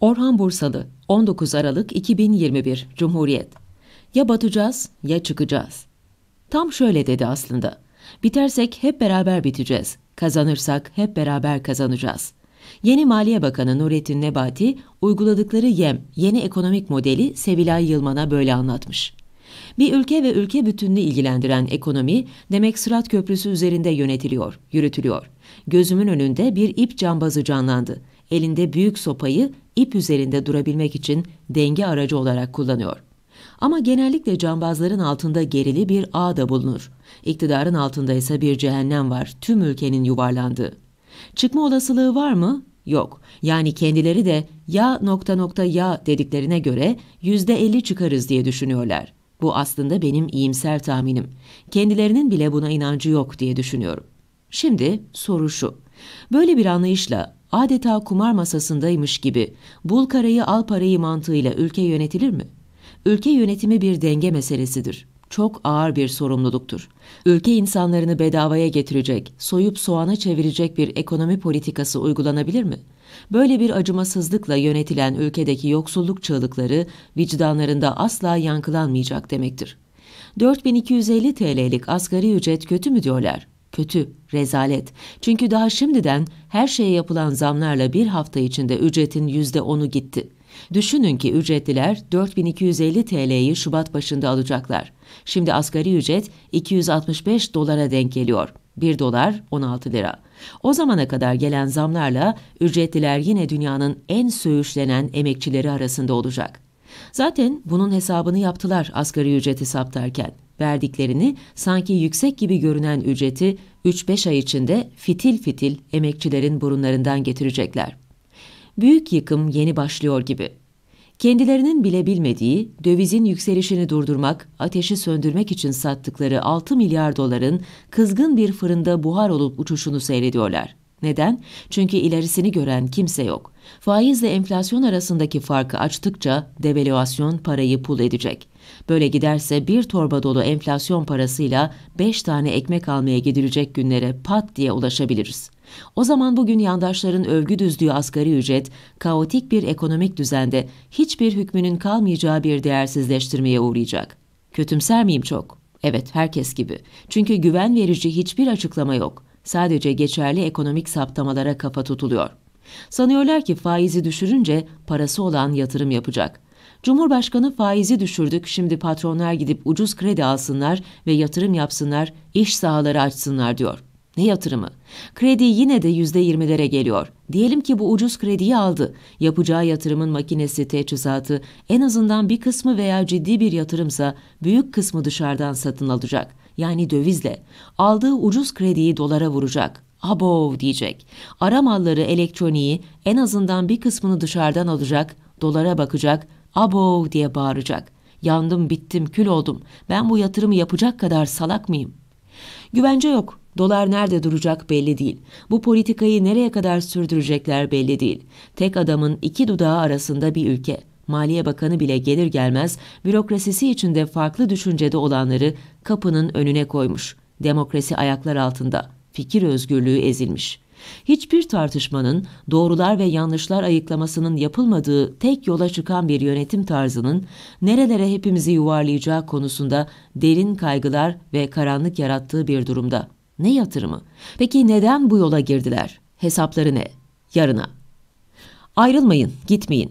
Orhan Bursalı 19 Aralık 2021 Cumhuriyet Ya batacağız ya çıkacağız. Tam şöyle dedi aslında. Bitersek hep beraber biteceğiz. Kazanırsak hep beraber kazanacağız. Yeni Maliye Bakanı Nurettin Nebati uyguladıkları YEM yeni ekonomik modeli Sevilay Yılman'a böyle anlatmış. Bir ülke ve ülke bütününü ilgilendiren ekonomi demek Sırat Köprüsü üzerinde yönetiliyor, yürütülüyor. Gözümün önünde bir ip cambazı canlandı elinde büyük sopayı ip üzerinde durabilmek için denge aracı olarak kullanıyor. Ama genellikle cambazların altında gerili bir ağ da bulunur. İktidarın altında ise bir cehennem var, tüm ülkenin yuvarlandığı. Çıkma olasılığı var mı? Yok. Yani kendileri de ya nokta nokta ya dediklerine göre yüzde elli çıkarız diye düşünüyorlar. Bu aslında benim iyimser tahminim. Kendilerinin bile buna inancı yok diye düşünüyorum. Şimdi soru şu. Böyle bir anlayışla adeta kumar masasındaymış gibi bul karayı al parayı mantığıyla ülke yönetilir mi? Ülke yönetimi bir denge meselesidir. Çok ağır bir sorumluluktur. Ülke insanlarını bedavaya getirecek, soyup soğana çevirecek bir ekonomi politikası uygulanabilir mi? Böyle bir acımasızlıkla yönetilen ülkedeki yoksulluk çığlıkları vicdanlarında asla yankılanmayacak demektir. 4250 TL'lik asgari ücret kötü mü diyorlar? kötü, rezalet. Çünkü daha şimdiden her şeye yapılan zamlarla bir hafta içinde ücretin yüzde onu gitti. Düşünün ki ücretliler 4250 TL'yi Şubat başında alacaklar. Şimdi asgari ücret 265 dolara denk geliyor. 1 dolar 16 lira. O zamana kadar gelen zamlarla ücretliler yine dünyanın en söğüşlenen emekçileri arasında olacak. Zaten bunun hesabını yaptılar asgari ücreti saptarken verdiklerini sanki yüksek gibi görünen ücreti 3-5 ay içinde fitil fitil emekçilerin burunlarından getirecekler. Büyük yıkım yeni başlıyor gibi. Kendilerinin bile bilmediği dövizin yükselişini durdurmak, ateşi söndürmek için sattıkları 6 milyar doların kızgın bir fırında buhar olup uçuşunu seyrediyorlar. Neden? Çünkü ilerisini gören kimse yok. Faizle enflasyon arasındaki farkı açtıkça devalüasyon parayı pul edecek. Böyle giderse bir torba dolu enflasyon parasıyla 5 tane ekmek almaya gidilecek günlere pat diye ulaşabiliriz. O zaman bugün yandaşların övgü düzdüğü asgari ücret, kaotik bir ekonomik düzende hiçbir hükmünün kalmayacağı bir değersizleştirmeye uğrayacak. Kötümser miyim çok? Evet, herkes gibi. Çünkü güven verici hiçbir açıklama yok sadece geçerli ekonomik saptamalara kafa tutuluyor. Sanıyorlar ki faizi düşürünce parası olan yatırım yapacak. Cumhurbaşkanı faizi düşürdük, şimdi patronlar gidip ucuz kredi alsınlar ve yatırım yapsınlar, iş sahaları açsınlar diyor. Ne yatırımı? Kredi yine de yüzde yirmilere geliyor. Diyelim ki bu ucuz krediyi aldı. Yapacağı yatırımın makinesi, teçhizatı en azından bir kısmı veya ciddi bir yatırımsa büyük kısmı dışarıdan satın alacak. Yani dövizle. Aldığı ucuz krediyi dolara vuracak. Abov diyecek. Ara malları, elektroniği en azından bir kısmını dışarıdan alacak, dolara bakacak, abov diye bağıracak. Yandım, bittim, kül oldum. Ben bu yatırımı yapacak kadar salak mıyım? Güvence yok. Dolar nerede duracak belli değil. Bu politikayı nereye kadar sürdürecekler belli değil. Tek adamın iki dudağı arasında bir ülke. Maliye Bakanı bile gelir gelmez bürokrasisi içinde farklı düşüncede olanları kapının önüne koymuş. Demokrasi ayaklar altında. Fikir özgürlüğü ezilmiş.'' Hiçbir tartışmanın doğrular ve yanlışlar ayıklamasının yapılmadığı tek yola çıkan bir yönetim tarzının nerelere hepimizi yuvarlayacağı konusunda derin kaygılar ve karanlık yarattığı bir durumda. Ne yatırımı? Peki neden bu yola girdiler? Hesapları ne? Yarına. Ayrılmayın, gitmeyin.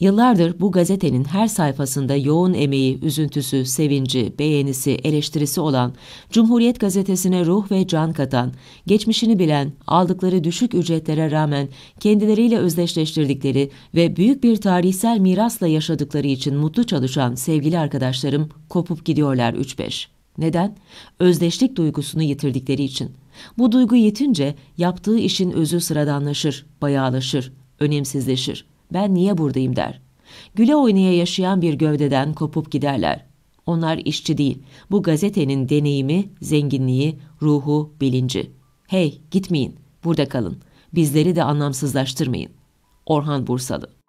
Yıllardır bu gazetenin her sayfasında yoğun emeği, üzüntüsü, sevinci, beğenisi, eleştirisi olan, Cumhuriyet gazetesine ruh ve can katan, geçmişini bilen, aldıkları düşük ücretlere rağmen kendileriyle özdeşleştirdikleri ve büyük bir tarihsel mirasla yaşadıkları için mutlu çalışan sevgili arkadaşlarım kopup gidiyorlar 3-5. Neden? Özdeşlik duygusunu yitirdikleri için. Bu duygu yetince yaptığı işin özü sıradanlaşır, bayağılaşır, önemsizleşir. Ben niye buradayım der. Güle oynaya yaşayan bir gövdeden kopup giderler. Onlar işçi değil. Bu gazetenin deneyimi, zenginliği, ruhu, bilinci. Hey gitmeyin, burada kalın. Bizleri de anlamsızlaştırmayın. Orhan Bursalı